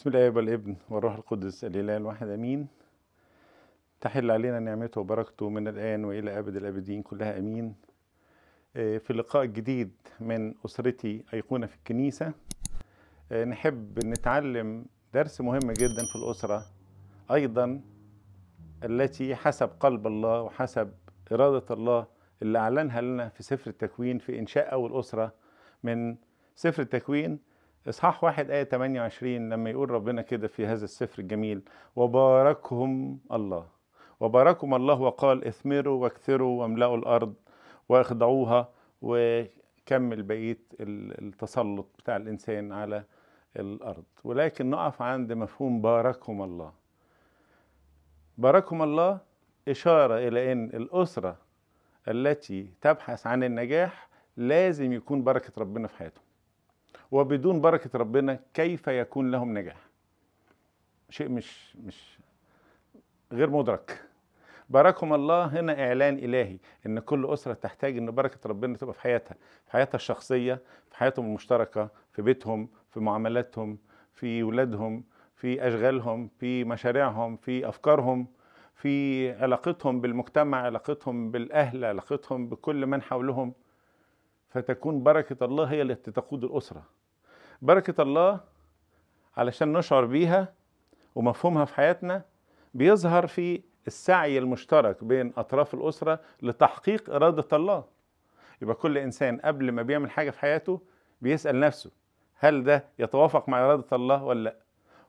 بسم الله والابن والروح القدس الاله الواحد امين تحل علينا نعمته وبركته من الان والى ابد الابدين كلها امين آه، في اللقاء الجديد من اسرتي ايقونه في الكنيسه آه، نحب نتعلم درس مهم جدا في الاسره ايضا التي حسب قلب الله وحسب اراده الله اللي اعلنها لنا في سفر التكوين في انشاء اول اسره من سفر التكوين اصحاح واحد آية 28 لما يقول ربنا كده في هذا السفر الجميل وباركهم الله وباركهم الله وقال اثمروا واكثروا واملأوا الأرض واخضعوها وكمل بقية التسلط بتاع الإنسان على الأرض ولكن نقف عند مفهوم باركهم الله باركهم الله إشارة إلى أن الأسرة التي تبحث عن النجاح لازم يكون بركة ربنا في حياتهم وبدون بركة ربنا كيف يكون لهم نجاح شيء مش مش غير مدرك باركهم الله هنا إعلان إلهي إن كل أسرة تحتاج إن بركة ربنا تبقى في حياتها في حياتها الشخصية في حياتهم المشتركة في بيتهم في معاملاتهم في ولادهم في أشغالهم في مشاريعهم في أفكارهم في علاقتهم بالمجتمع علاقتهم بالأهل علاقتهم بكل من حولهم فتكون بركة الله هي التي تقود الأسرة بركة الله علشان نشعر بيها ومفهومها في حياتنا بيظهر في السعي المشترك بين أطراف الأسرة لتحقيق إرادة الله يبقى كل إنسان قبل ما بيعمل حاجة في حياته بيسأل نفسه هل ده يتوافق مع إرادة الله ولا لأ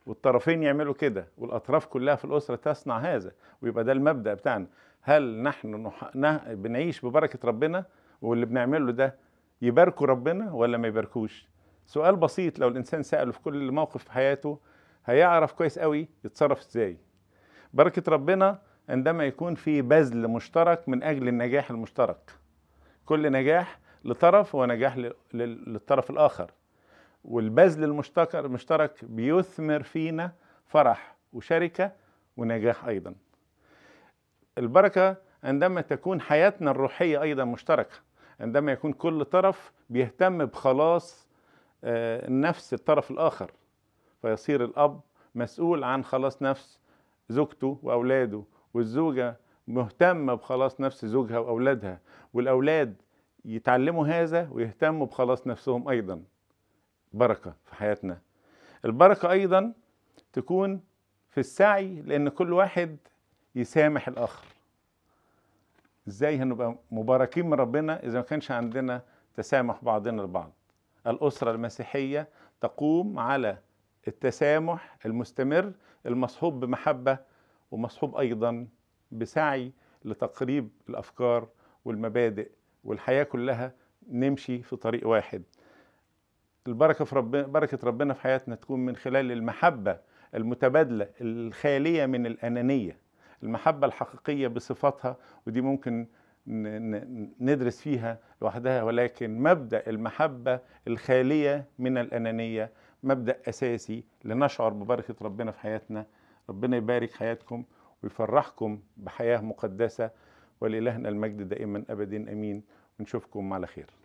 والطرفين يعملوا كده والأطراف كلها في الأسرة تصنع هذا ويبقى ده المبدأ بتاعنا هل نحن نح... بنعيش ببركة ربنا واللي بنعمله ده يباركوا ربنا ولا ما يباركوش سؤال بسيط لو الانسان ساله في كل موقف في حياته هيعرف كويس قوي يتصرف ازاي بركه ربنا عندما يكون في بذل مشترك من اجل النجاح المشترك كل نجاح لطرف هو نجاح للطرف الاخر والبذل المشترك بيثمر فينا فرح وشركه ونجاح ايضا البركه عندما تكون حياتنا الروحيه ايضا مشتركه عندما يكون كل طرف بيهتم بخلاص آه، نفس الطرف الآخر فيصير الأب مسؤول عن خلاص نفس زوجته وأولاده والزوجة مهتمة بخلاص نفس زوجها وأولادها والأولاد يتعلموا هذا ويهتموا بخلاص نفسهم أيضا بركة في حياتنا البركة أيضا تكون في السعي لأن كل واحد يسامح الآخر إزاي هنبقى مباركين من ربنا إذا ما كانش عندنا تسامح بعضنا البعض الأسرة المسيحية تقوم على التسامح المستمر المصحوب بمحبة ومصحوب أيضا بسعي لتقريب الأفكار والمبادئ والحياة كلها نمشي في طريق واحد البركة في ربنا بركة ربنا في حياتنا تكون من خلال المحبة المتبادلة الخالية من الأنانية المحبة الحقيقية بصفاتها ودي ممكن ندرس فيها لوحدها ولكن مبدا المحبه الخاليه من الانانيه مبدا اساسي لنشعر ببركه ربنا في حياتنا ربنا يبارك حياتكم ويفرحكم بحياه مقدسه ولإلهنا المجد دائما أبدا أمين ونشوفكم على خير